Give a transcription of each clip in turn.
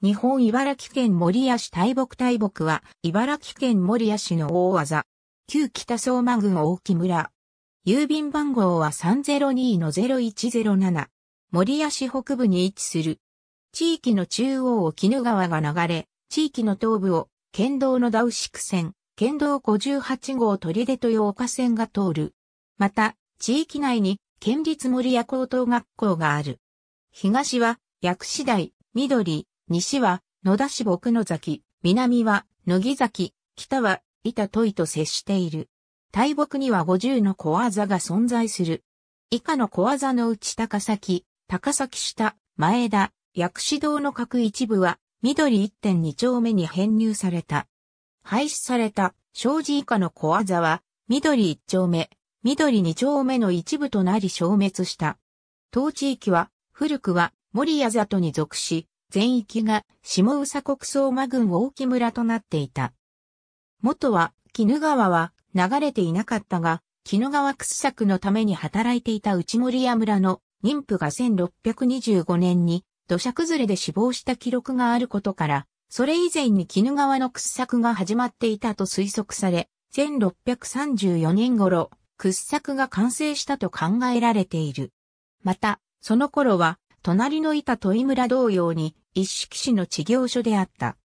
日本茨城県守谷市大木大木は、茨城県守谷市の大技。旧北相馬郡大木村。郵便番号は302-0107。守谷市北部に位置する。地域の中央を鬼怒川が流れ、地域の東部を、県道のダウシク線、県道58号取出豊岡線が通る。また、地域内に、県立守谷高等学校がある。東は、薬師台、緑、西は野田市僕野崎、南は野木崎、北は板戸井と接している。大木には50の小技が存在する。以下の小技のうち高崎、高崎下、前田、薬師堂の各一部は、緑1.2丁目に編入された。廃止された、障子以下の小技は、緑1丁目、緑2丁目の一部となり消滅した。当地域は、古くは森谷里に属し、全域が下宇佐国総馬郡大木村となっていた。元は、鬼怒川は流れていなかったが、鬼怒川掘削のために働いていた内森屋村の妊婦が1625年に土砂崩れで死亡した記録があることから、それ以前に鬼怒川の掘削が始まっていたと推測され、1634年頃、掘削が完成したと考えられている。また、その頃は、隣の板戸井村同様に一色市の地業所であった。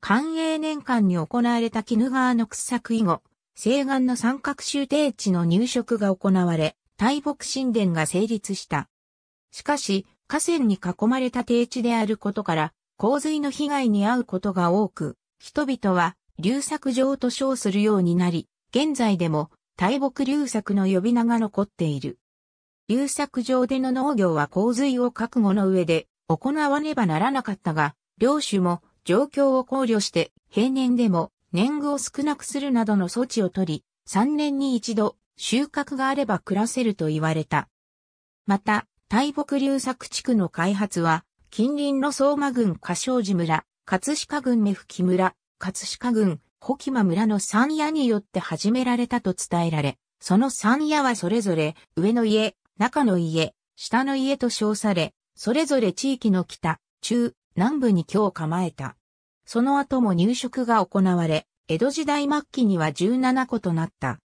寛永年間に行われた絹川の掘削以後、西岸の三角州定地の入植が行われ、大木神殿が成立した。しかし、河川に囲まれた定地であることから、洪水の被害に遭うことが多く、人々は流作場と称するようになり、現在でも大木流作の呼び名が残っている。流作上での農業は洪水を覚悟の上で行わねばならなかったが、領主も状況を考慮して平年でも年貢を少なくするなどの措置を取り、3年に一度収穫があれば暮らせると言われた。また、大北流作地区の開発は、近隣の相馬郡歌唱寺村、葛飾郡目吹村、葛飾郡保木間村の三野によって始められたと伝えられ、その三野はそれぞれ上の家、中の家、下の家と称され、それぞれ地域の北、中、南部に今日構えた。その後も入植が行われ、江戸時代末期には17個となった。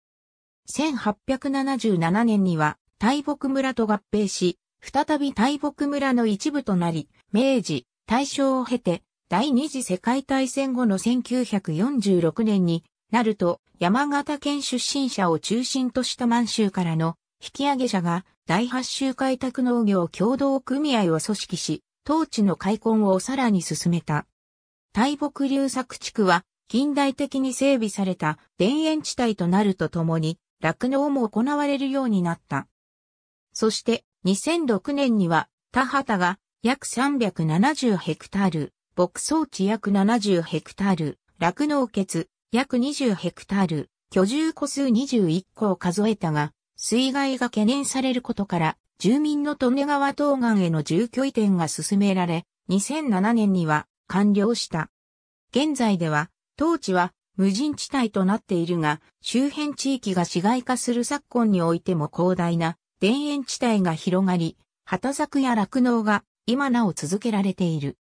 1877年には大木村と合併し、再び大木村の一部となり、明治、大正を経て、第二次世界大戦後の1946年になると、山形県出身者を中心とした満州からの引き上げ者が第8州開拓農業共同組合を組織し、当地の開墾をさらに進めた。大木流作地区は近代的に整備された田園地帯となるとともに、酪農も行われるようになった。そして2006年には田畑が約370ヘクタール、牧草地約70ヘクタール、酪農欠約20ヘクタール、居住戸数21戸を数えたが、水害が懸念されることから、住民の利根川東岸への住居移転が進められ、2007年には完了した。現在では、当地は無人地帯となっているが、周辺地域が市街化する昨今においても広大な田園地帯が広がり、畑作や酪農が今なお続けられている。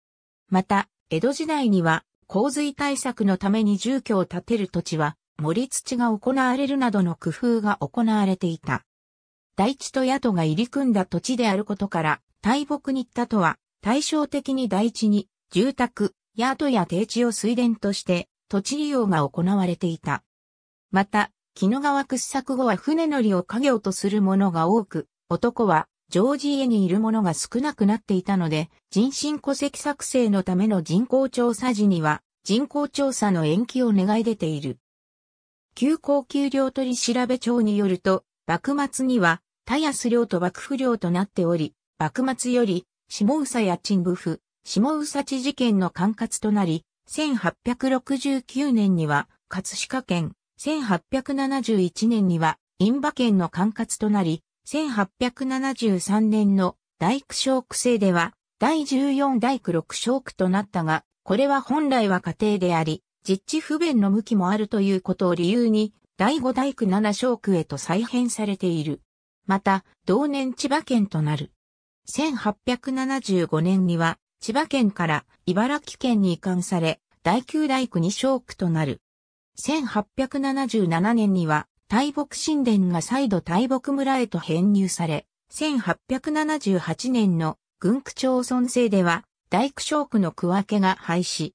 また、江戸時代には洪水対策のために住居を建てる土地は盛土が行われるなどの工夫が行われていた。大地と宿が入り組んだ土地であることから、大木に行ったとは、対照的に大地に、住宅、宿や低地を水田として、土地利用が行われていた。また、木の川掘削後は船乗りを家業とする者が多く、男は、常時家にいる者が少なくなっていたので、人身戸籍作成のための人口調査時には、人口調査の延期を願い出ている。旧高級領取調べ帳によると、幕末には、田安領と幕府領となっており、幕末より、下佐や陳部府、下佐地事件の管轄となり、1869年には、葛飾県、1871年には、印馬県の管轄となり、1873年の大工小区制では、第14大工6小区となったが、これは本来は家庭であり、実地不便の向きもあるということを理由に、第五大区七小区へと再編されている。また、同年千葉県となる。1875年には、千葉県から茨城県に移管され、第九大区二小区となる。1877年には、大木神殿が再度大木村へと編入され、1878年の軍区町村制では、大区小区の区分けが廃止。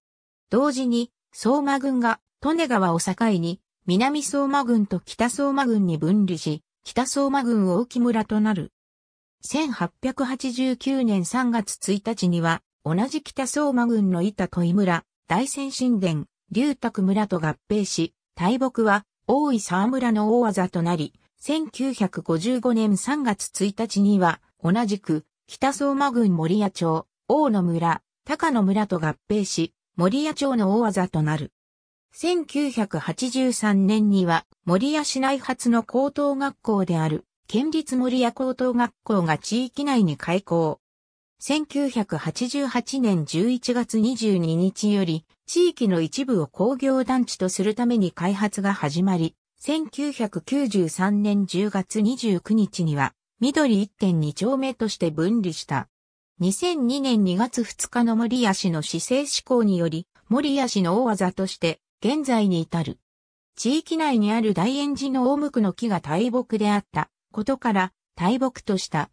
同時に、相馬軍が利根川を境に南相馬軍と北相馬軍に分離し、北相馬軍大木村となる。1889年3月1日には、同じ北相馬軍の板戸井村、大仙神殿、龍卓村と合併し、大木は大井沢村の大技となり、1955年3月1日には、同じく北相馬郡森谷町、大野村、高野村と合併し、守谷町の大技となる。1983年には、守谷市内初の高等学校である、県立守谷高等学校が地域内に開校。1988年11月22日より、地域の一部を工業団地とするために開発が始まり、1993年10月29日には、緑1.2丁目として分離した。2002年2月2日の森谷氏の市政施行により、森谷氏の大技として、現在に至る。地域内にある大円寺の大向くの木が大木であったことから、大木とした。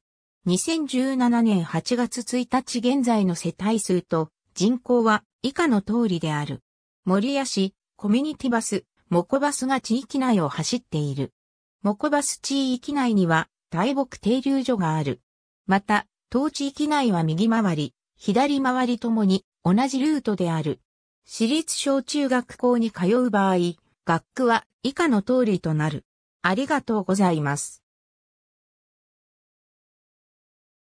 2017年8月1日現在の世帯数と人口は以下の通りである。森谷市、コミュニティバス、モコバスが地域内を走っている。モコバス地域内には大木停留所がある。また、当地域内は右回り、左回りともに同じルートである。私立小中学校に通う場合、学区は以下の通りとなる。ありがとうございます。